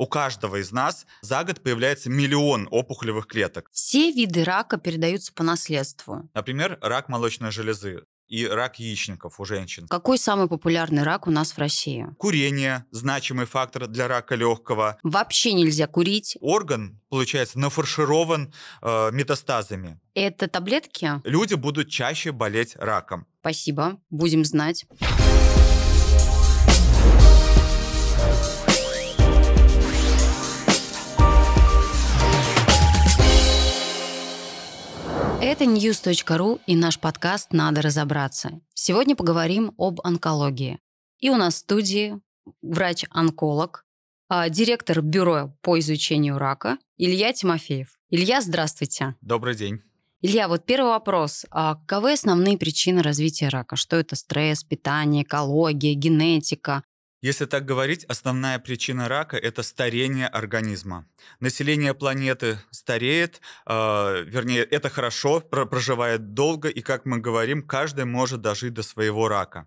у каждого из нас за год появляется миллион опухолевых клеток. Все виды рака передаются по наследству. Например, рак молочной железы и рак яичников у женщин. Какой самый популярный рак у нас в России? Курение – значимый фактор для рака легкого. Вообще нельзя курить. Орган, получается, нафарширован э, метастазами. Это таблетки? Люди будут чаще болеть раком. Спасибо, будем знать. Это news.ru и наш подкаст «Надо разобраться». Сегодня поговорим об онкологии. И у нас в студии врач-онколог, а, директор Бюро по изучению рака Илья Тимофеев. Илья, здравствуйте. Добрый день. Илья, вот первый вопрос. А каковы основные причины развития рака? Что это стресс, питание, экология, генетика? Если так говорить, основная причина рака – это старение организма. Население планеты стареет, э, вернее, это хорошо, проживает долго, и, как мы говорим, каждый может дожить до своего рака.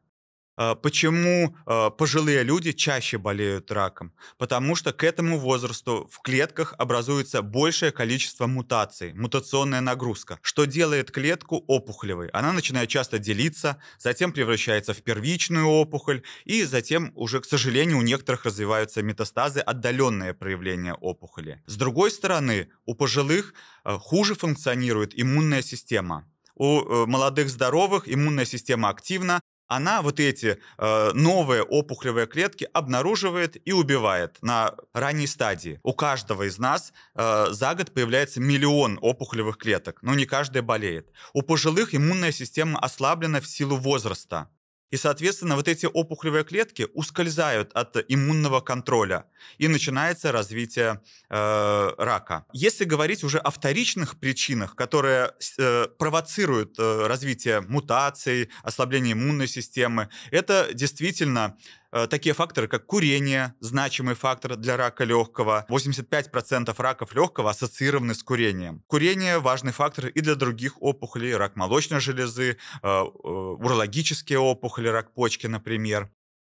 А, почему а, пожилые люди чаще болеют раком? Потому что к этому возрасту в клетках образуется большее количество мутаций, мутационная нагрузка, что делает клетку опухолевой. Она начинает часто делиться, затем превращается в первичную опухоль, и затем уже, к сожалению, у некоторых развиваются метастазы, отдаленное проявление опухоли. С другой стороны, у пожилых а, хуже функционирует иммунная система. У э, молодых здоровых иммунная система активна, она вот эти э, новые опухолевые клетки обнаруживает и убивает на ранней стадии. У каждого из нас э, за год появляется миллион опухолевых клеток, но не каждая болеет. У пожилых иммунная система ослаблена в силу возраста. И, соответственно, вот эти опухолевые клетки ускользают от иммунного контроля, и начинается развитие э, рака. Если говорить уже о вторичных причинах, которые э, провоцируют э, развитие мутаций, ослабление иммунной системы, это действительно Э, такие факторы, как курение, значимый фактор для рака легкого. 85% раков легкого ассоциированы с курением. Курение – важный фактор и для других опухолей, рак молочной железы, э, э, урологические опухоли, рак почки, например.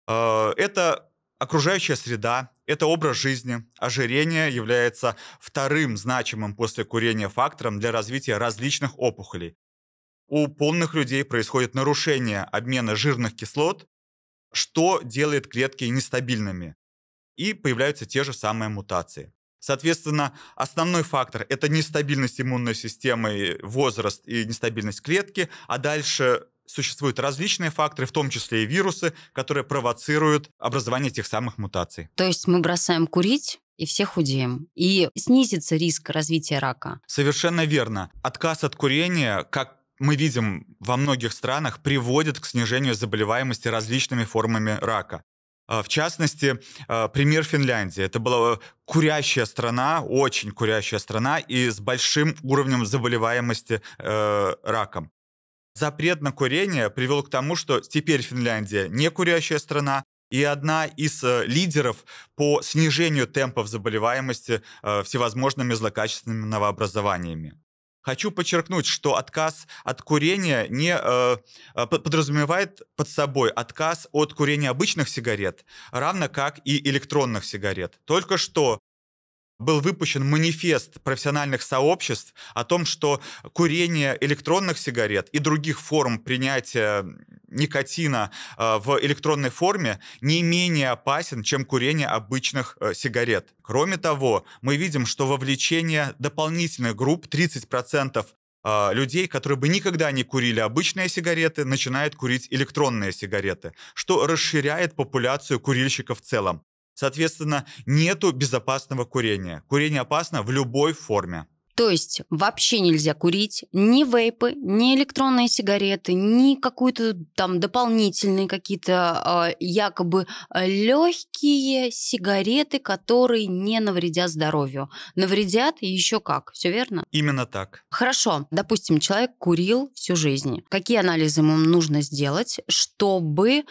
Это окружающая среда, это образ жизни. Ожирение является вторым значимым после курения фактором для развития различных опухолей. У полных людей происходит нарушение обмена жирных кислот, что делает клетки нестабильными. И появляются те же самые мутации. Соответственно, основной фактор – это нестабильность иммунной системы, возраст и нестабильность клетки, а дальше существуют различные факторы, в том числе и вирусы, которые провоцируют образование тех самых мутаций. То есть мы бросаем курить, и все худеем. И снизится риск развития рака. Совершенно верно. Отказ от курения, как мы видим во многих странах, приводит к снижению заболеваемости различными формами рака. А, в частности, а, пример Финляндии. Это была э, курящая страна, очень курящая страна и с большим уровнем заболеваемости э, раком. Запрет на курение привел к тому, что теперь Финляндия не курящая страна и одна из э, лидеров по снижению темпов заболеваемости всевозможными злокачественными новообразованиями. Хочу подчеркнуть, что отказ от курения не э, э подразумевает под собой отказ от курения обычных сигарет, равно как и электронных сигарет. Только что был выпущен манифест профессиональных сообществ о том, что курение электронных сигарет и других форм принятия никотина э, в электронной форме не менее опасен, чем курение обычных э, сигарет. Кроме того, мы видим, что вовлечение дополнительных групп 30% э, людей, которые бы никогда не курили обычные сигареты, начинают курить электронные сигареты, что расширяет популяцию курильщиков в целом. Соответственно, нету безопасного курения. Курение опасно в любой форме. То есть вообще нельзя курить ни вейпы, ни электронные сигареты, ни какую-то там дополнительные какие-то э, якобы а, легкие сигареты, которые не навредят здоровью. Навредят и еще как, все верно? Именно так. Хорошо, допустим, человек курил всю жизнь. Какие анализы ему нужно сделать, чтобы э,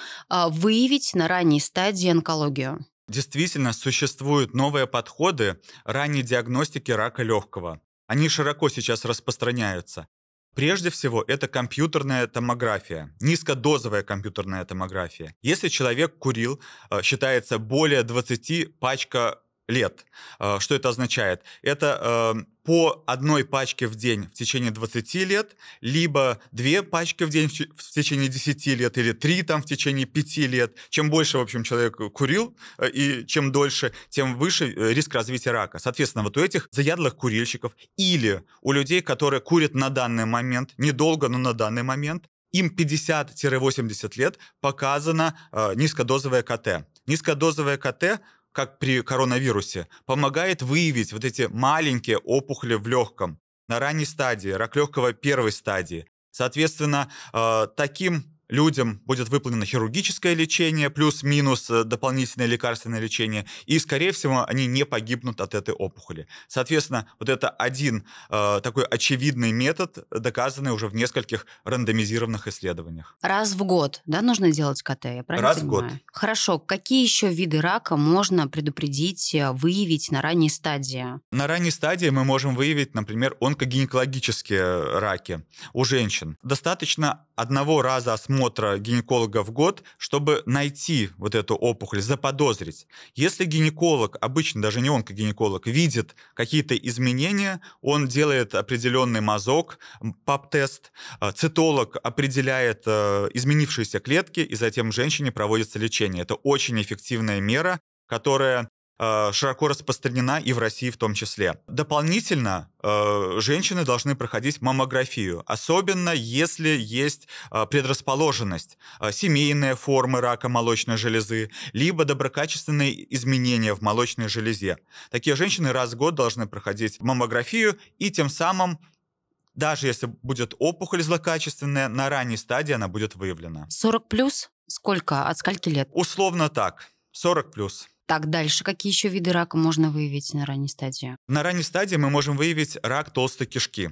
выявить на ранней стадии онкологию? Действительно, существуют новые подходы ранней диагностики рака легкого. Они широко сейчас распространяются. Прежде всего, это компьютерная томография, низкодозовая компьютерная томография. Если человек курил, э, считается более 20 пачка лет. Э, что это означает? Это эм, по одной пачке в день в течение 20 лет, либо две пачки в день в течение 10 лет, или три там в течение 5 лет. Чем больше, в общем, человек э, курил, э, и чем дольше, тем выше риск развития рака. Соответственно, вот у этих заядлых курильщиков или у людей, которые курят на данный момент, недолго, но на данный момент, им 50-80 лет показано э, низкодозовое КТ. Низкодозовое КТ как при коронавирусе, помогает выявить вот эти маленькие опухоли в легком на ранней стадии, рак легкого первой стадии. Соответственно, э, таким людям будет выполнено хирургическое лечение, плюс-минус э, дополнительное лекарственное лечение, и, скорее всего, они не погибнут от этой опухоли. Соответственно, вот это один э, такой очевидный метод, доказанный уже в нескольких рандомизированных исследованиях. Раз в год, да, нужно делать КТ, я правильно Раз понимаю? в год. Хорошо, какие еще виды рака можно предупредить, э, выявить на ранней стадии? На ранней стадии мы можем выявить, например, онкогинекологические раки у женщин. Достаточно одного раза осмотра гинеколога в год, чтобы найти вот эту опухоль, заподозрить. Если гинеколог, обычно даже не онкогинеколог, видит какие-то изменения, он делает определенный мазок, ПАП-тест, а, цитолог определяет э, изменившиеся клетки, и затем женщине проводится лечение. Это очень эффективная мера, которая Э, широко распространена и в России в том числе. Дополнительно э, женщины должны проходить маммографию, особенно если есть э, предрасположенность, семейные формы рака молочной железы, либо доброкачественные изменения в молочной железе. Такие женщины раз в год должны проходить маммографию и тем самым даже если будет опухоль злокачественная, на ранней стадии она будет выявлена. 40 плюс? Сколько? От скольки лет? Условно так. 40 плюс. Так, дальше какие еще виды рака можно выявить на ранней стадии? На ранней стадии мы можем выявить рак толстой кишки.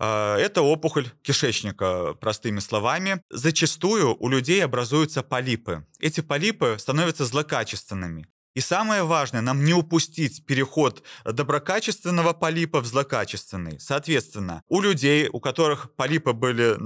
А, это опухоль кишечника, простыми словами. Зачастую у людей образуются полипы. Эти полипы становятся злокачественными. И самое важное, нам не упустить переход доброкачественного полипа в злокачественный. Соответственно, у людей, у которых полипы были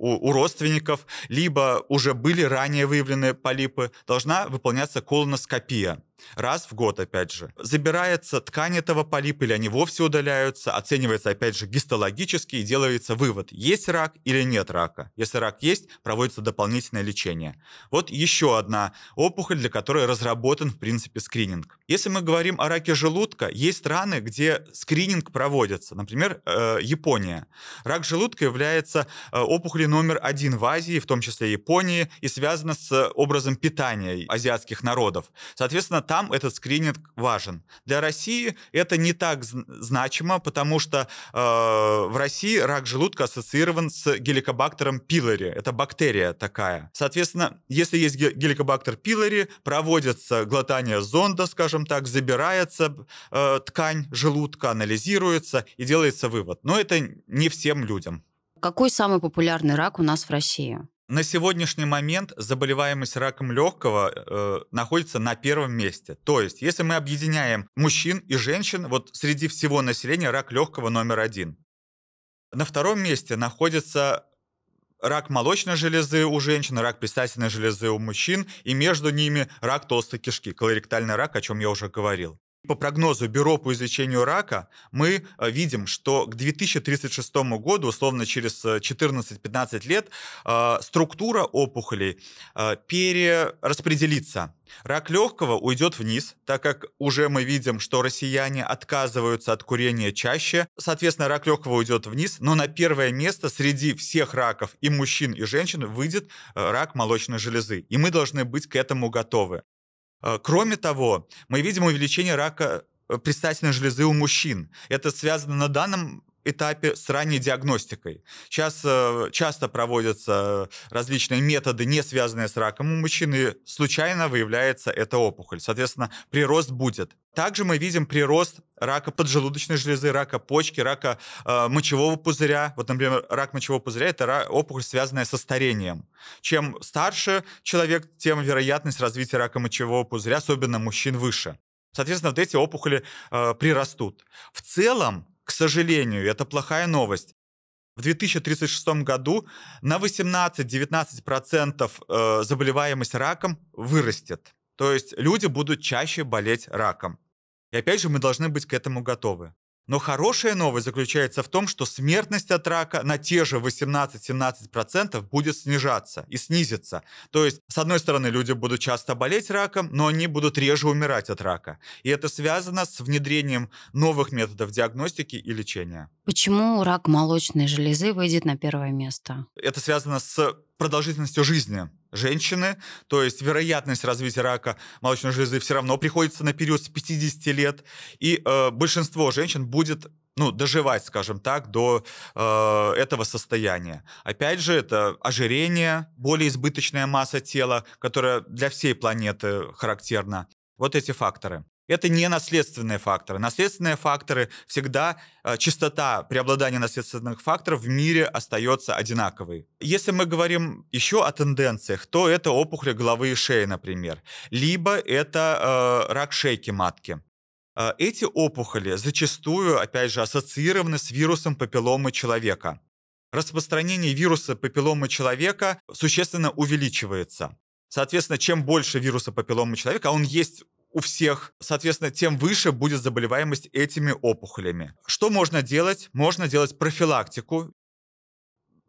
у, у родственников, либо уже были ранее выявлены полипы, должна выполняться колоноскопия раз в год, опять же. Забирается ткань этого полипа, или они вовсе удаляются, оценивается, опять же, гистологически и делается вывод, есть рак или нет рака. Если рак есть, проводится дополнительное лечение. Вот еще одна опухоль, для которой разработан, в принципе, скрининг. Если мы говорим о раке желудка, есть страны, где скрининг проводится. Например, э, Япония. Рак желудка является э, опухолью номер один в Азии, в том числе Японии, и связана с образом питания азиатских народов. Соответственно, там этот скрининг важен. Для России это не так значимо, потому что э, в России рак желудка ассоциирован с геликобактером пилори. Это бактерия такая. Соответственно, если есть геликобактер пилори, проводится глотание зонда, скажем так, забирается э, ткань желудка, анализируется и делается вывод. Но это не всем людям. Какой самый популярный рак у нас в России? На сегодняшний момент заболеваемость раком легкого э, находится на первом месте. То есть, если мы объединяем мужчин и женщин, вот среди всего населения рак легкого номер один. На втором месте находится рак молочной железы у женщин, рак предстательной железы у мужчин, и между ними рак толстой кишки, колоректальный рак, о чем я уже говорил. По прогнозу Бюро по излечению рака мы э, видим, что к 2036 году, условно через 14-15 э, лет, э, структура опухолей перераспределится. Рак легкого уйдет вниз, так как уже мы видим, что россияне отказываются от курения чаще. Соответственно, рак легкого уйдет вниз, но на первое место среди всех раков и мужчин, и женщин выйдет рак молочной железы. И мы должны быть к этому готовы. Э, кроме того, мы видим увеличение рака э, предстательной железы у мужчин. Это связано на данном этапе с ранней диагностикой. Сейчас э, часто проводятся различные методы, не связанные с раком у мужчин, случайно выявляется эта опухоль. Соответственно, прирост будет. Также мы видим прирост рака поджелудочной железы, рака почки, рака э, мочевого пузыря. Вот, например, рак мочевого пузыря – это опухоль, связанная со старением. Чем старше человек, тем вероятность развития рака мочевого пузыря, особенно мужчин, выше. Соответственно, вот эти опухоли э, прирастут. В целом, к сожалению, это плохая новость. В 2036 году на 18-19% э, заболеваемость раком вырастет. То есть люди будут чаще болеть раком. И опять же, мы должны быть к этому готовы. Но хорошая новость заключается в том, что смертность от рака на те же 18-17% будет снижаться и снизится. То есть, с одной стороны, люди будут часто болеть раком, но они будут реже умирать от рака. И это связано с внедрением новых методов диагностики и лечения. Почему рак молочной железы выйдет на первое место? Это связано с продолжительностью жизни женщины, то есть вероятность развития рака молочной железы все равно приходится на период с 50 лет, и э, большинство женщин будет ну, доживать, скажем так, до э, этого состояния. Опять же, это ожирение, более избыточная масса тела, которая для всей планеты характерна. Вот эти факторы. Это не наследственные факторы. Наследственные факторы всегда, э, частота преобладания наследственных факторов в мире остается одинаковой. Если мы говорим еще о тенденциях, то это опухоли головы и шеи, например, либо это э, рак шейки матки. Э, эти опухоли зачастую, опять же, ассоциированы с вирусом папилломы человека. Распространение вируса папилломы человека существенно увеличивается. Соответственно, чем больше вируса папилломы человека, а он есть у всех. Соответственно, тем выше будет заболеваемость этими опухолями. Что можно делать? Можно делать профилактику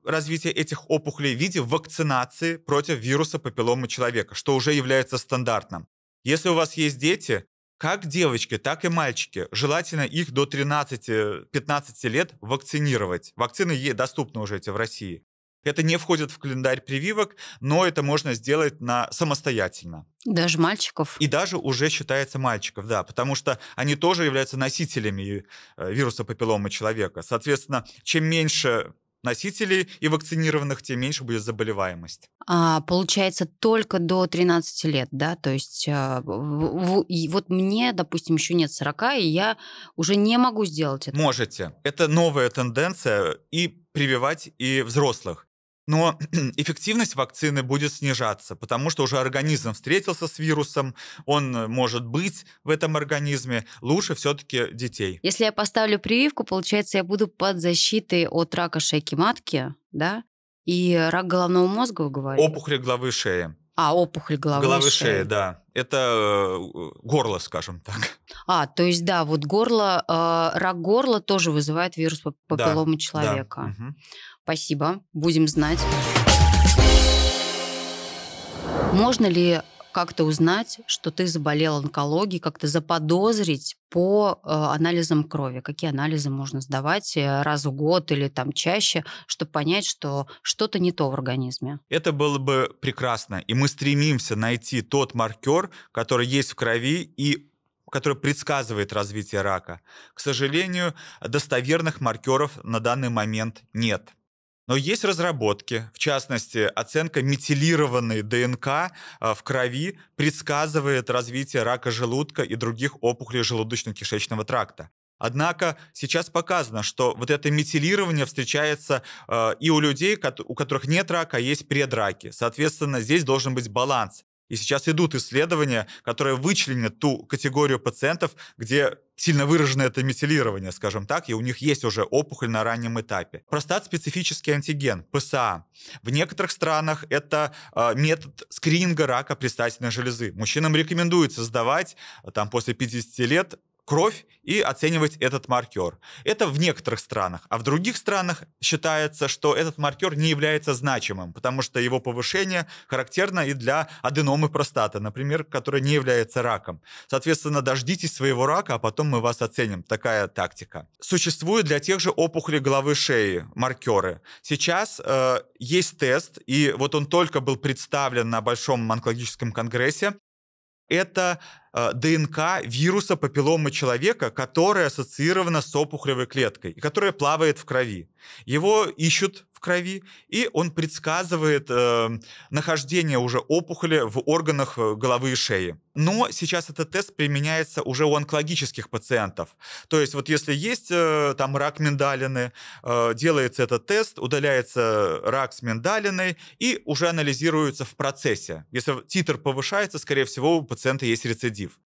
развития этих опухолей в виде вакцинации против вируса папилломы человека, что уже является стандартным. Если у вас есть дети, как девочки, так и мальчики, желательно их до 13-15 лет вакцинировать. Вакцины доступны уже эти в России. Это не входит в календарь прививок, но это можно сделать на самостоятельно. Даже мальчиков. И даже уже считается мальчиков, да, потому что они тоже являются носителями э, вируса папилломы человека. Соответственно, чем меньше носителей и вакцинированных, тем меньше будет заболеваемость. А, получается, только до 13 лет, да? То есть а, в, в, и вот мне, допустим, еще нет 40, и я уже не могу сделать это. Можете. Это новая тенденция и прививать и взрослых но эффективность вакцины будет снижаться, потому что уже организм встретился с вирусом, он э, может быть в этом организме. Лучше все-таки детей. Если я поставлю прививку, получается, я буду под защитой от рака шейки матки, да? И рак головного мозга, вы говорите? Опухоль головы шеи. А, опухоль головы, головы шеи. шеи, да. Это э, горло, скажем так. А, то есть, да, вот горло, э, рак горла тоже вызывает вирус папилломы да, человека. Да. Угу. Спасибо, будем знать. Можно ли как-то узнать, что ты заболел онкологией, как-то заподозрить по э, анализам крови. Какие анализы можно сдавать э, раз в год или там чаще, чтобы понять, что что-то не то в организме? Это было бы прекрасно. И мы стремимся найти тот маркер, который есть в крови и который предсказывает развитие рака. К сожалению, достоверных маркеров на данный момент нет. Но есть разработки, в частности, оценка метилированной ДНК а, в крови предсказывает развитие рака желудка и других опухолей желудочно-кишечного тракта. Однако сейчас показано, что вот это метилирование встречается э, и у людей, у которых нет рака, а есть предраки. Соответственно, здесь должен быть баланс. И сейчас идут исследования, которые вычленят ту категорию пациентов, где сильно выражено это метилирование, скажем так, и у них есть уже опухоль на раннем этапе. Простат специфический антиген, ПСА. В некоторых странах это э, метод скрининга рака предстательной железы. Мужчинам рекомендуется сдавать а, там, после 50 лет кровь и оценивать этот маркер. Это в некоторых странах, а в других странах считается, что этот маркер не является значимым, потому что его повышение характерно и для аденомы простаты, например, которая не является раком. Соответственно, дождитесь своего рака, а потом мы вас оценим. Такая тактика. Существуют для тех же опухолей головы шеи маркеры. Сейчас э, есть тест, и вот он только был представлен на Большом онкологическом конгрессе. Это Э, ДНК вируса папилломы человека, которая ассоциирована с опухолевой клеткой, которая плавает в крови. Его ищут в крови, и он предсказывает э, нахождение уже опухоли в органах э, головы и шеи. Но сейчас этот тест применяется уже у онкологических пациентов. То есть вот если есть э, там рак миндалины, э, делается этот тест, удаляется рак с миндалиной и уже анализируется в процессе. Если титр повышается, скорее всего, у пациента есть рецидив рецидив.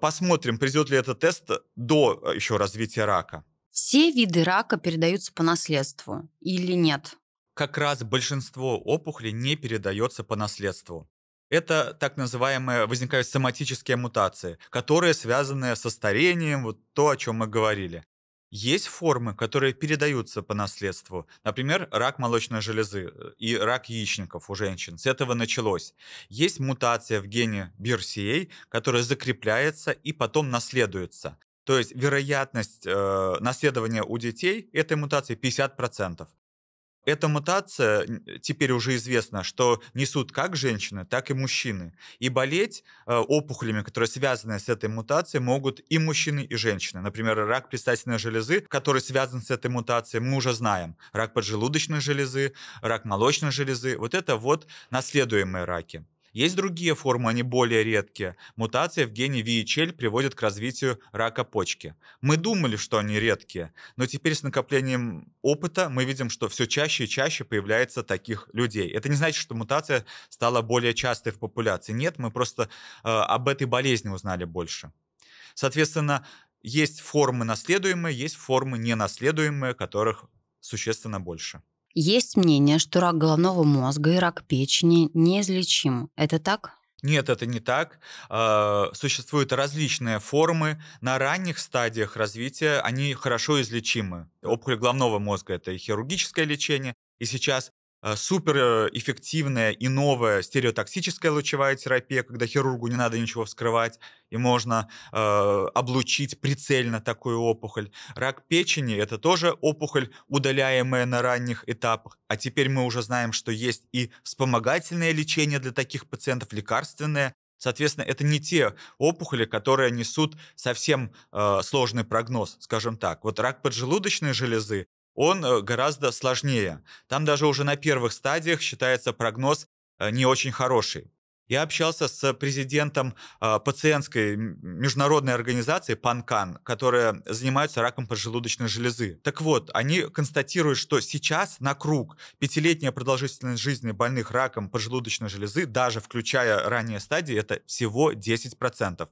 Посмотрим, придет ли этот тест до э, еще развития рака. Все виды рака передаются по наследству или нет? Как раз большинство опухолей не передается по наследству. Это так называемые возникают соматические мутации, которые связаны со старением, вот то, о чем мы говорили. Есть формы, которые передаются по наследству. Например, рак молочной железы э, и рак яичников у женщин. С этого началось. Есть мутация в гене BRCA, которая закрепляется и потом наследуется. То есть вероятность э, наследования у детей этой мутации 50% эта мутация, э, теперь уже известна, что несут как женщины, так и мужчины. И болеть э, опухолями, которые связаны с этой мутацией, могут и мужчины, и женщины. Например, рак предстательной железы, который связан с этой мутацией, мы уже знаем. Рак поджелудочной железы, рак молочной железы. Вот это вот наследуемые раки. Есть другие формы, они более редкие. Мутации в гене VHL приводят к развитию рака почки. Мы думали, что они редкие, но теперь с накоплением опыта мы видим, что все чаще и чаще появляется таких людей. Это не значит, что мутация стала более частой в популяции. Нет, мы просто э, об этой болезни узнали больше. Соответственно, есть формы наследуемые, есть формы ненаследуемые, которых существенно больше. Есть мнение, что рак головного мозга и рак печени неизлечим. Это так? Нет, это не так. А, существуют различные формы. На ранних стадиях развития они хорошо излечимы. Опухоль головного мозга – это и хирургическое лечение, и сейчас Э, суперэффективная и новая стереотоксическая лучевая терапия, когда хирургу не надо ничего вскрывать, и можно э, облучить прицельно такую опухоль. Рак печени – это тоже опухоль, удаляемая на ранних этапах. А теперь мы уже знаем, что есть и вспомогательное лечение для таких пациентов, лекарственное. Соответственно, это не те опухоли, которые несут совсем э, сложный прогноз, скажем так. Вот рак поджелудочной железы он э, гораздо сложнее. Там даже уже на первых стадиях считается прогноз э, не очень хороший. Я общался с президентом э, пациентской международной организации ПАНКАН, которая занимается раком поджелудочной железы. Так вот, они констатируют, что сейчас на круг пятилетняя продолжительность жизни больных раком поджелудочной железы, даже включая ранние стадии, это всего 10%.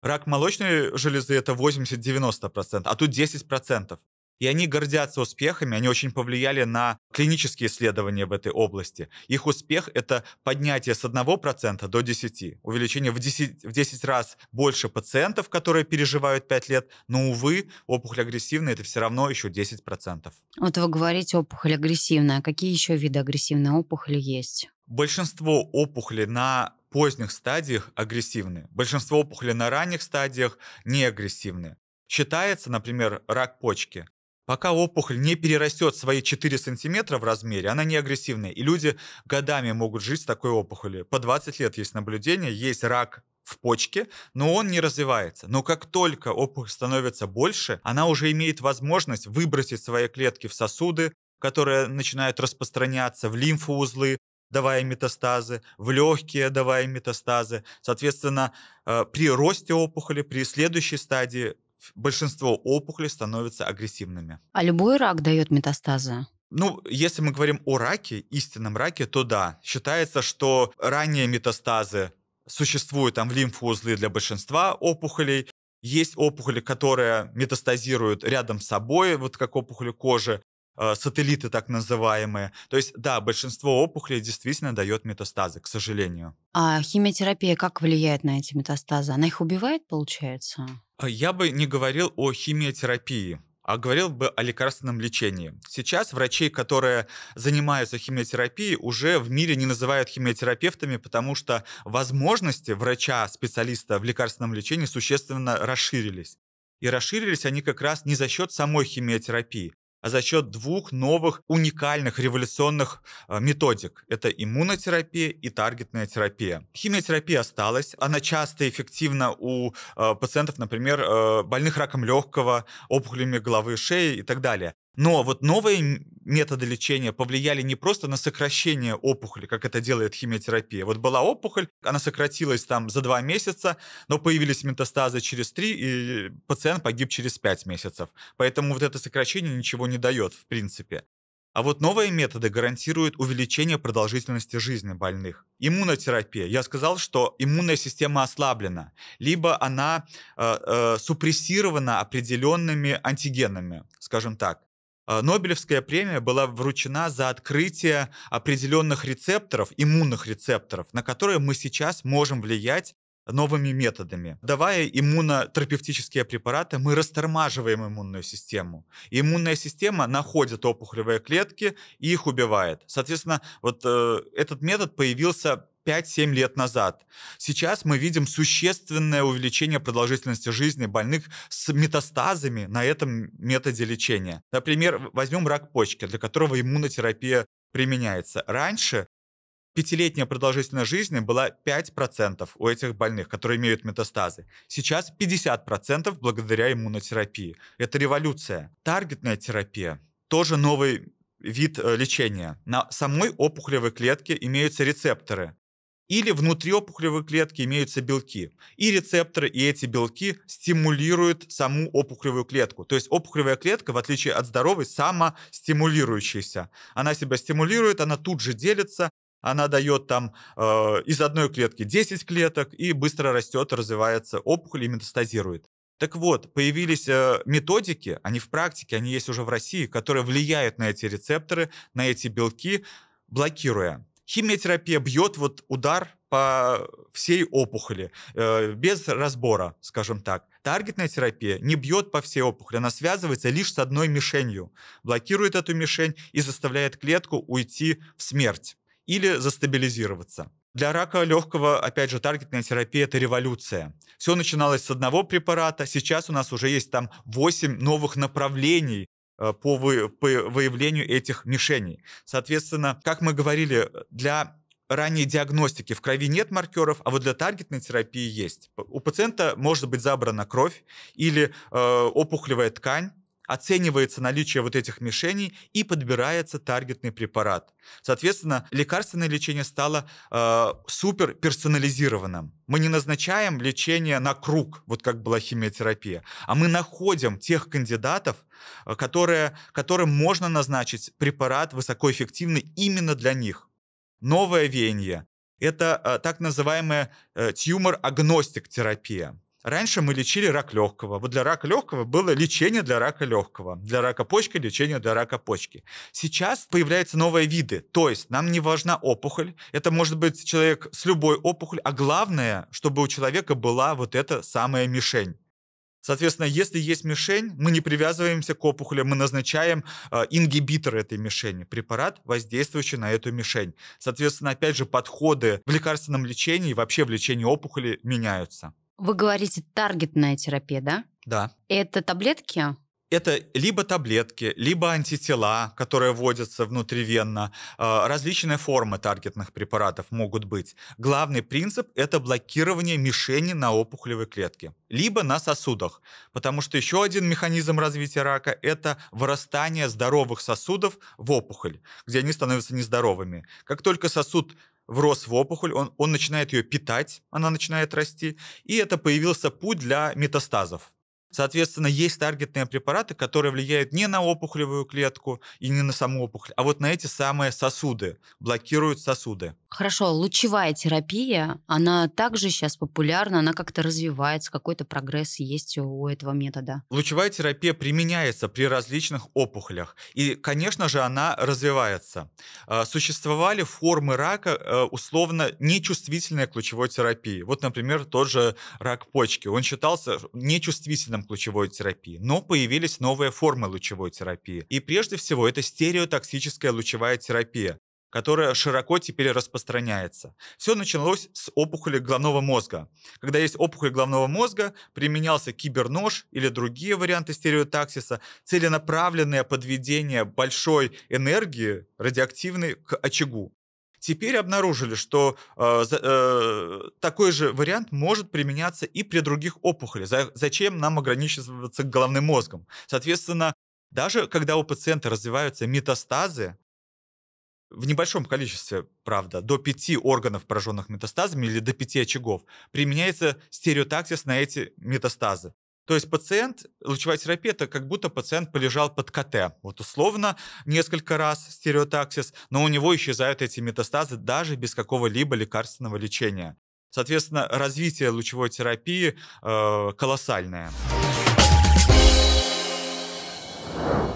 Рак молочной железы это 80-90%, а тут 10%. И они гордятся успехами, они очень повлияли на клинические исследования в этой области. Их успех — это поднятие с 1% до 10%, увеличение в 10, в 10 раз больше пациентов, которые переживают 5 лет, но, увы, опухоль агрессивная — это все равно еще 10%. Вот вы говорите опухоль агрессивная. Какие еще виды агрессивной опухоли есть? Большинство опухолей на поздних стадиях агрессивны. Большинство опухолей на ранних стадиях не агрессивны. Считается, например, рак почки, Пока опухоль не перерастет свои 4 сантиметра в размере, она не агрессивная. И люди годами могут жить с такой опухолью. По 20 лет есть наблюдение, есть рак в почке, но он не развивается. Но как только опухоль становится больше, она уже имеет возможность выбросить свои клетки в сосуды, которые начинают распространяться в лимфоузлы, давая метастазы, в легкие давая метастазы. Соответственно, э, при росте опухоли, при следующей стадии большинство опухолей становятся агрессивными. А любой рак дает метастазы? Ну, если мы говорим о раке, истинном раке, то да. Считается, что ранние метастазы существуют там в лимфоузлы для большинства опухолей. Есть опухоли, которые метастазируют рядом с собой, вот как опухоли кожи, э, сателлиты так называемые. То есть, да, большинство опухолей действительно дает метастазы, к сожалению. А химиотерапия как влияет на эти метастазы? Она их убивает, получается? А, я бы не говорил о химиотерапии, а говорил бы о лекарственном лечении. Сейчас врачей, которые занимаются химиотерапией, уже в мире не называют химиотерапевтами, потому что возможности врача-специалиста в лекарственном лечении существенно расширились. И расширились они как раз не за счет самой химиотерапии, а за счет двух новых уникальных революционных а, методик. Это иммунотерапия и таргетная терапия. Химиотерапия осталась, она часто эффективна у а, пациентов, например, а, больных раком легкого, опухолями головы и шеи и так далее. Но вот новые методы лечения повлияли не просто на сокращение опухоли, как это делает химиотерапия. Вот была опухоль, она сократилась там за два месяца, но появились метастазы через три, и пациент погиб через пять месяцев. Поэтому вот это сокращение ничего не дает, в принципе. А вот новые методы гарантируют увеличение продолжительности жизни больных. Иммунотерапия. Я сказал, что иммунная система ослаблена, либо она э, э, супрессирована определенными антигенами, скажем так. А, Нобелевская премия была вручена за открытие определенных рецепторов, иммунных рецепторов, на которые мы сейчас можем влиять новыми методами. Давая иммунотерапевтические препараты, мы растормаживаем иммунную систему. И иммунная система находит опухолевые клетки и их убивает. Соответственно, вот э, этот метод появился 5-7 лет назад. Сейчас мы видим существенное увеличение продолжительности жизни больных с метастазами на этом методе лечения. Например, возьмем рак почки, для которого иммунотерапия применяется. Раньше пятилетняя продолжительность жизни была 5% у этих больных, которые имеют метастазы. Сейчас 50% благодаря иммунотерапии. Это революция. Таргетная терапия тоже новый вид э, лечения. На самой опухолевой клетке имеются рецепторы, или внутри опухолевой клетки имеются белки, и рецепторы, и эти белки стимулируют саму опухолевую клетку. То есть опухолевая клетка, в отличие от здоровой, самостимулирующаяся. Она себя стимулирует, она тут же делится, она дает там э, из одной клетки 10 клеток и быстро растет, развивается опухоль и метастазирует. Так вот, появились э, методики, они в практике, они есть уже в России, которые влияют на эти рецепторы, на эти белки, блокируя. Химиотерапия бьет вот удар по всей опухоли, э, без разбора, скажем так. Таргетная терапия не бьет по всей опухоли, она связывается лишь с одной мишенью, блокирует эту мишень и заставляет клетку уйти в смерть или застабилизироваться. Для рака легкого, опять же, таргетная терапия – это революция. Все начиналось с одного препарата, сейчас у нас уже есть там 8 новых направлений Э, по, вы, по выявлению этих мишеней. Соответственно, как мы говорили, для ранней диагностики в крови нет маркеров, а вот для таргетной терапии есть. У пациента может быть забрана кровь или э, опухолевая ткань, оценивается наличие вот этих мишеней и подбирается таргетный препарат. Соответственно, лекарственное лечение стало э, супер персонализированным. Мы не назначаем лечение на круг, вот как была химиотерапия, а мы находим тех кандидатов, э, которые, которым можно назначить препарат высокоэффективный именно для них. Новое веяние – это э, так называемая э, тюмор-агностик терапия. Раньше мы лечили рак легкого. Вот для рака легкого было лечение для рака легкого. Для рака почки лечение для рака почки. Сейчас появляются новые виды. То есть нам не важна опухоль. Это может быть человек с любой опухоль. А главное, чтобы у человека была вот эта самая мишень. Соответственно, если есть мишень, мы не привязываемся к опухоли, мы назначаем э, ингибитор этой мишени, препарат, воздействующий на эту мишень. Соответственно, опять же, подходы в лекарственном лечении и вообще в лечении опухоли меняются. Вы говорите таргетная терапия, да? Да. Это таблетки? Это либо таблетки, либо антитела, которые вводятся внутривенно. А, различные формы таргетных препаратов могут быть. Главный принцип – это блокирование мишени на опухолевой клетке, либо на сосудах. Потому что еще один механизм развития рака – это вырастание здоровых сосудов в опухоль, где они становятся нездоровыми. Как только сосуд врос в опухоль, он, он начинает ее питать, она начинает расти, и это появился путь для метастазов. Соответственно, есть таргетные препараты, которые влияют не на опухолевую клетку и не на саму опухоль, а вот на эти самые сосуды, блокируют сосуды. Хорошо, лучевая терапия, она также сейчас популярна, она как-то развивается, какой-то прогресс есть у этого метода. Лучевая терапия применяется при различных опухолях, и, конечно же, она развивается. А, существовали формы рака э, условно нечувствительные к лучевой терапии. Вот, например, тот же рак почки. Он считался нечувствительным методом лучевой терапии, но появились новые формы лучевой терапии. И прежде всего это стереотоксическая лучевая терапия, которая широко теперь распространяется. Все началось с опухоли головного мозга. Когда есть опухоль головного мозга, применялся кибернож или другие варианты стереотаксиса, целенаправленное подведение большой энергии радиоактивной к очагу. Теперь обнаружили, что э, э, такой же вариант может применяться и при других опухолях. За, зачем нам ограничиваться головным мозгом? Соответственно, даже когда у пациента развиваются метастазы, в небольшом количестве, правда, до пяти органов, пораженных метастазами, или до пяти очагов, применяется стереотаксис на эти метастазы. То есть пациент, лучевая терапия, это как будто пациент полежал под КТ, вот условно, несколько раз стереотаксис, но у него исчезают эти метастазы даже без какого-либо лекарственного лечения. Соответственно, развитие лучевой терапии э, колоссальное.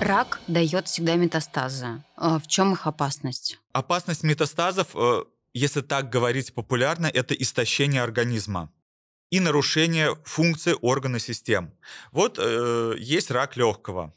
Рак дает всегда метастазы. Э, в чем их опасность? Опасность метастазов, э, если так говорить популярно, это истощение организма и нарушение функции органа систем. Вот э, есть рак легкого.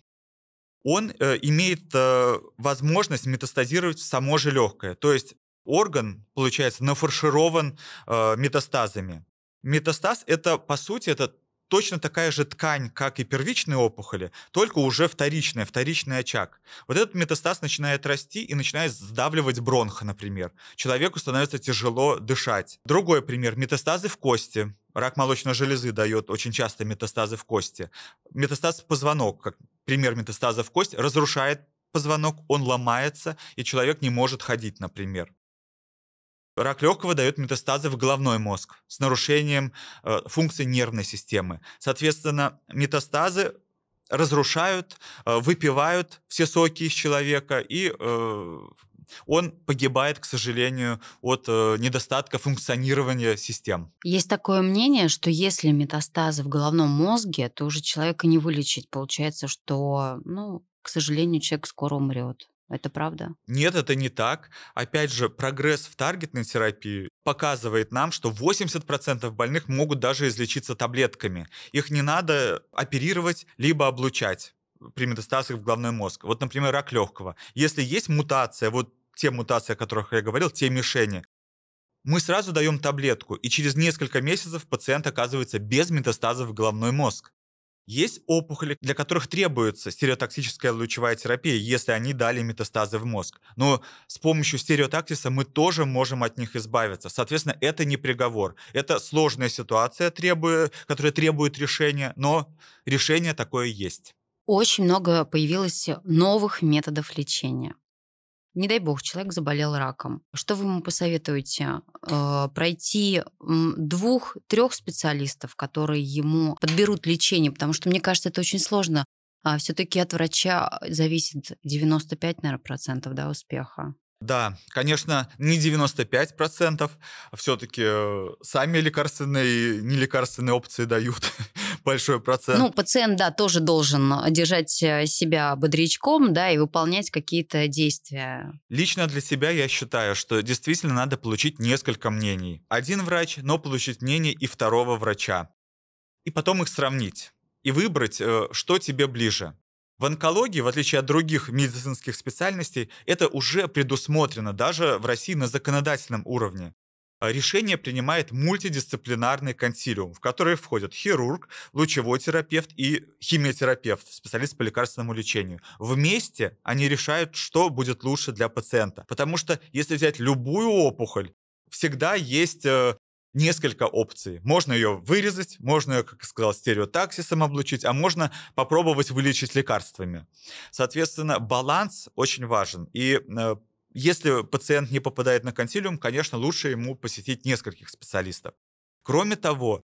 Он э, имеет э, возможность метастазировать в само же легкое. То есть орган, получается, нафарширован э, метастазами. Метастаз это, по сути, это точно такая же ткань, как и первичные опухоли, только уже вторичная, вторичный очаг. Вот этот метастаз начинает расти и начинает сдавливать бронх, например. Человеку становится тяжело дышать. Другой пример – метастазы в кости. Рак молочной железы дает очень часто метастазы в кости. Метастаз в позвонок, как пример метастаза в кость, разрушает позвонок, он ломается, и человек не может ходить, например. Рак легкого дает метастазы в головной мозг с нарушением э, функций нервной системы. Соответственно, метастазы разрушают, э, выпивают все соки из человека, и э, он погибает, к сожалению, от э, недостатка функционирования систем. Есть такое мнение, что если метастазы в головном мозге, то уже человека не вылечить. Получается, что, ну, к сожалению, человек скоро умрет. Это правда? Нет, это не так. Опять же, прогресс в таргетной терапии показывает нам, что 80% больных могут даже излечиться таблетками. Их не надо оперировать либо облучать при метастазах в головной мозг. Вот, например, рак легкого. Если есть мутация, вот те мутации, о которых я говорил, те мишени, мы сразу даем таблетку, и через несколько месяцев пациент оказывается без метастазов в головной мозг. Есть опухоли, для которых требуется стереотоксическая лучевая терапия, если они дали метастазы в мозг. Но с помощью стереотактиса мы тоже можем от них избавиться. Соответственно, это не приговор. Это сложная ситуация, которая требует решения, но решение такое есть. Очень много появилось новых методов лечения не дай бог, человек заболел раком. Что вы ему посоветуете? Э, пройти двух-трех специалистов, которые ему подберут лечение, потому что, мне кажется, это очень сложно. А все-таки от врача зависит 95, наверное, процентов да, успеха. Да, конечно, не 95%. Все-таки э, сами лекарственные и нелекарственные опции дают большой процент. Ну, пациент, да, тоже должен э, держать э, себя бодрячком, да, и выполнять какие-то действия. Лично для себя я считаю, что действительно надо получить несколько мнений. Один врач, но получить мнение и второго врача. И потом их сравнить. И выбрать, э, что тебе ближе. В онкологии, в отличие от других медицинских специальностей, это уже предусмотрено даже в России на законодательном уровне. А, решение принимает мультидисциплинарный консилиум, в который входят хирург, лучевой терапевт и химиотерапевт, специалист по лекарственному лечению. Вместе они решают, что будет лучше для пациента. Потому что если взять любую опухоль, всегда есть э, несколько опций. Можно ее вырезать, можно ее, как я сказал, стереотаксисом облучить, а можно попробовать вылечить лекарствами. Соответственно, баланс очень важен. И э, если пациент не попадает на консилиум, конечно, лучше ему посетить нескольких специалистов. Кроме того,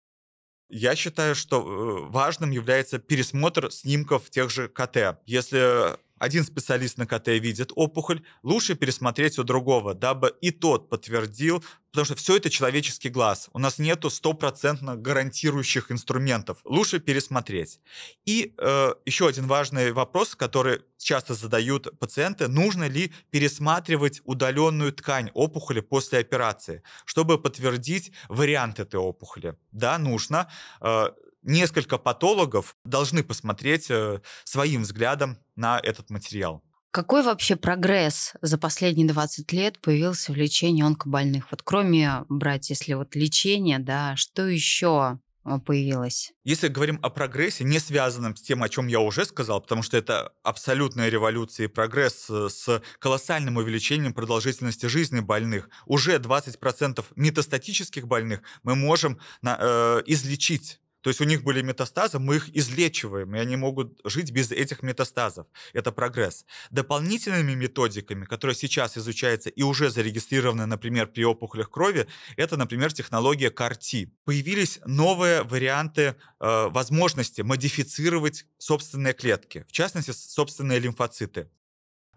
я считаю, что э, важным является пересмотр снимков тех же КТ. Если один специалист на КТ видит опухоль, лучше пересмотреть у другого, дабы и тот подтвердил потому что все это человеческий глаз. У нас нету стопроцентно гарантирующих инструментов. Лучше пересмотреть. И э, еще один важный вопрос, который часто задают пациенты, нужно ли пересматривать удаленную ткань опухоли после операции, чтобы подтвердить вариант этой опухоли. Да, нужно. Э, несколько патологов должны посмотреть э, своим взглядом на этот материал. Какой вообще прогресс за последние 20 лет появился в лечении онкобольных? Вот кроме брать, если вот лечение, да, что еще а, появилось? Если говорим о прогрессе, не связанном с тем, о чем я уже сказал, потому что это абсолютная революция и прогресс э, с колоссальным увеличением продолжительности жизни больных, уже 20% метастатических больных мы можем на, э, излечить то есть у них были метастазы, мы их излечиваем, и они могут жить без этих метастазов. Это прогресс. Дополнительными методиками, которые сейчас изучаются и уже зарегистрированы, например, при опухолях крови, это, например, технология CAR-T. Появились новые варианты э, возможности модифицировать собственные клетки, в частности, собственные лимфоциты.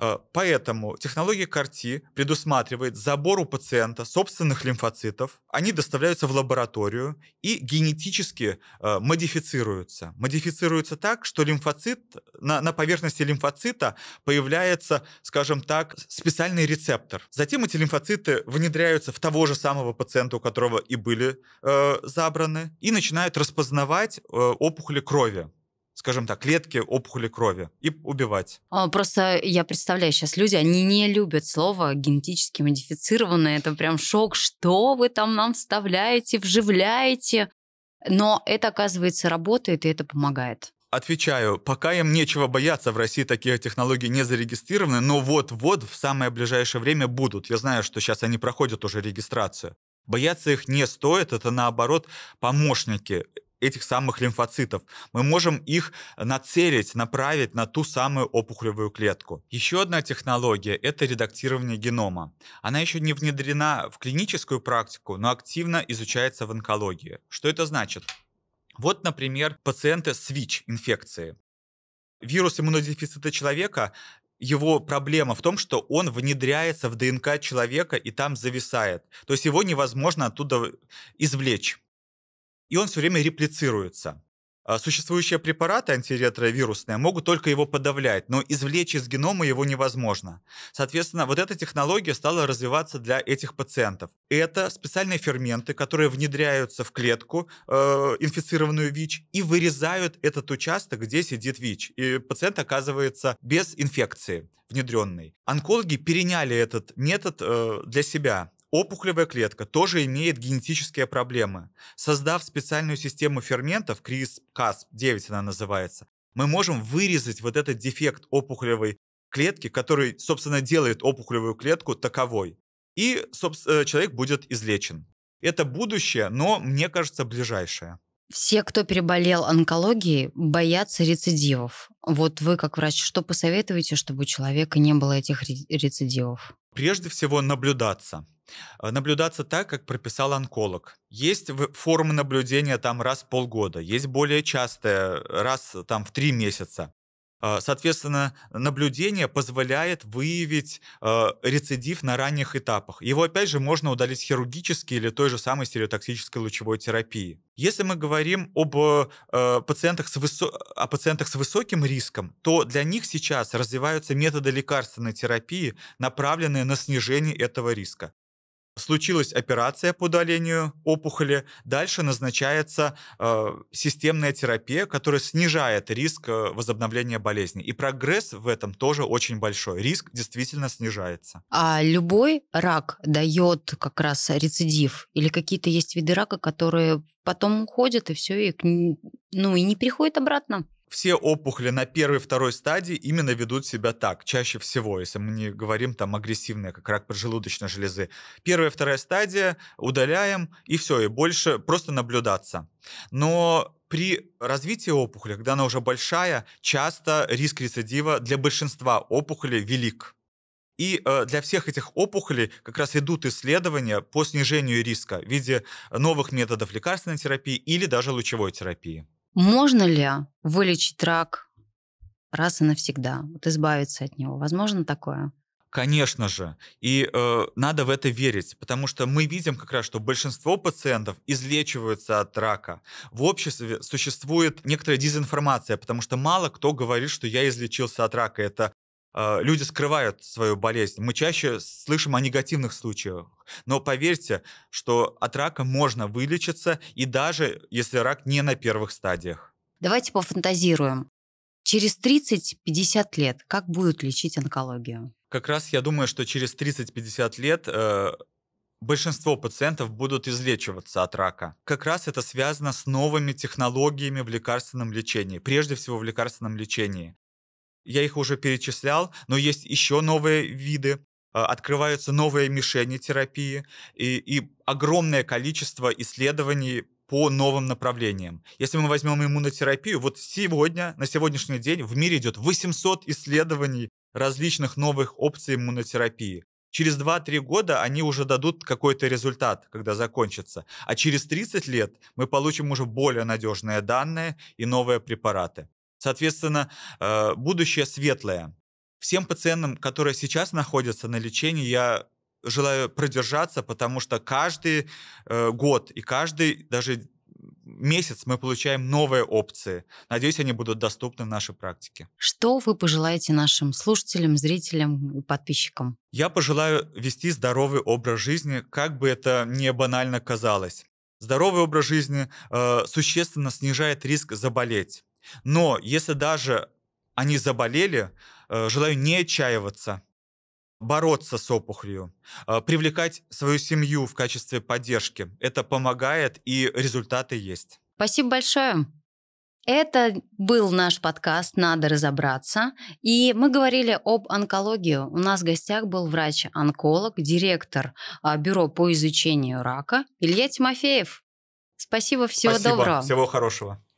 Э, поэтому технология Карти предусматривает забор у пациента собственных лимфоцитов, они доставляются в лабораторию и генетически э, модифицируются. Модифицируются так, что лимфоцит, на, на поверхности лимфоцита появляется, скажем так, специальный рецептор. Затем эти лимфоциты внедряются в того же самого пациента, у которого и были э, забраны, и начинают распознавать э, опухоли крови скажем так, клетки опухоли крови и убивать. А, просто я представляю, сейчас люди, они не любят слово генетически модифицированное. Это прям шок. Что вы там нам вставляете, вживляете? Но это, оказывается, работает, и это помогает. Отвечаю, пока им нечего бояться, в России такие технологии не зарегистрированы, но вот-вот в самое ближайшее время будут. Я знаю, что сейчас они проходят уже регистрацию. Бояться их не стоит, это наоборот помощники этих самых лимфоцитов. Мы можем их нацелить, направить на ту самую опухолевую клетку. Еще одна технология – это редактирование генома. Она еще не внедрена в клиническую практику, но активно изучается в онкологии. Что это значит? Вот, например, пациенты с ВИЧ-инфекцией. Вирус иммунодефицита человека его проблема в том, что он внедряется в ДНК человека и там зависает. То есть его невозможно оттуда извлечь и он все время реплицируется. А существующие препараты антиретровирусные могут только его подавлять, но извлечь из генома его невозможно. Соответственно, вот эта технология стала развиваться для этих пациентов. Это специальные ферменты, которые внедряются в клетку, э, инфицированную ВИЧ, и вырезают этот участок, где сидит ВИЧ. И пациент оказывается без инфекции внедренной. Онкологи переняли этот метод э, для себя Опухолевая клетка тоже имеет генетические проблемы. Создав специальную систему ферментов, CRISPR-Cas9 она называется, мы можем вырезать вот этот дефект опухолевой клетки, который, собственно, делает опухолевую клетку таковой. И э, человек будет излечен. Это будущее, но, мне кажется, ближайшее. Все, кто переболел онкологией, боятся рецидивов. Вот вы, как врач, что посоветуете, чтобы у человека не было этих рецидивов? Прежде всего, наблюдаться. Э, наблюдаться так, как прописал онколог. Есть формы наблюдения там раз в полгода, есть более частое э, раз там в три месяца. Э, соответственно, наблюдение позволяет выявить э, рецидив на ранних этапах. Его, опять же, можно удалить хирургически или той же самой стереотоксической лучевой терапии. Если мы говорим об, э, пациентах с высо... о пациентах с высоким риском, то для них сейчас развиваются методы лекарственной терапии, направленные на снижение этого риска случилась операция по удалению опухоли, дальше назначается э, системная терапия, которая снижает риск э, возобновления болезни. И прогресс в этом тоже очень большой. Риск действительно снижается. А любой рак дает как раз рецидив? Или какие-то есть виды рака, которые потом уходят, и все, и, ну, и не приходят обратно? все опухоли на первой-второй стадии именно ведут себя так, чаще всего, если мы не говорим там агрессивные, как рак поджелудочной железы. Первая-вторая стадия, удаляем, и все, и больше просто наблюдаться. Но при развитии опухоли, когда она уже большая, часто риск рецидива для большинства опухолей велик. И э, для всех этих опухолей как раз идут исследования по снижению риска в виде новых методов лекарственной терапии или даже лучевой терапии. Можно ли вылечить рак раз и навсегда, вот избавиться от него? Возможно такое? Конечно же. И э, надо в это верить, потому что мы видим как раз, что большинство пациентов излечиваются от рака. В обществе существует некоторая дезинформация, потому что мало кто говорит, что я излечился от рака. Это а, люди скрывают свою болезнь. Мы чаще слышим о негативных случаях. Но поверьте, что от рака можно вылечиться, и даже если рак не на первых стадиях. Давайте пофантазируем. Через 30-50 лет как будут лечить онкологию? Как раз я думаю, что через 30-50 лет э, большинство пациентов будут излечиваться от рака. Как раз это связано с новыми технологиями в лекарственном лечении, прежде всего в лекарственном лечении. Я их уже перечислял, но есть еще новые виды а, открываются новые мишени терапии и, и огромное количество исследований по новым направлениям. Если мы возьмем иммунотерапию, вот сегодня, на сегодняшний день в мире идет 800 исследований различных новых опций иммунотерапии. Через 2-3 года они уже дадут какой-то результат, когда закончится. А через 30 лет мы получим уже более надежные данные и новые препараты. Соответственно, э, будущее светлое. Всем пациентам, которые сейчас находятся на лечении, я желаю продержаться, потому что каждый э, год и каждый даже месяц мы получаем новые опции. Надеюсь, они будут доступны в нашей практике. Что вы пожелаете нашим слушателям, зрителям и подписчикам? Я пожелаю вести здоровый образ жизни, как бы это ни банально казалось. Здоровый образ жизни э, существенно снижает риск заболеть но если даже они заболели, э, желаю не отчаиваться, бороться с опухолью, э, привлекать свою семью в качестве поддержки. Это помогает и результаты есть. Спасибо большое. Это был наш подкаст «Надо разобраться». И мы говорили об онкологии. У нас в гостях был врач-онколог, директор а, Бюро по изучению рака Илья Тимофеев. Спасибо, всего Спасибо. доброго. Всего хорошего.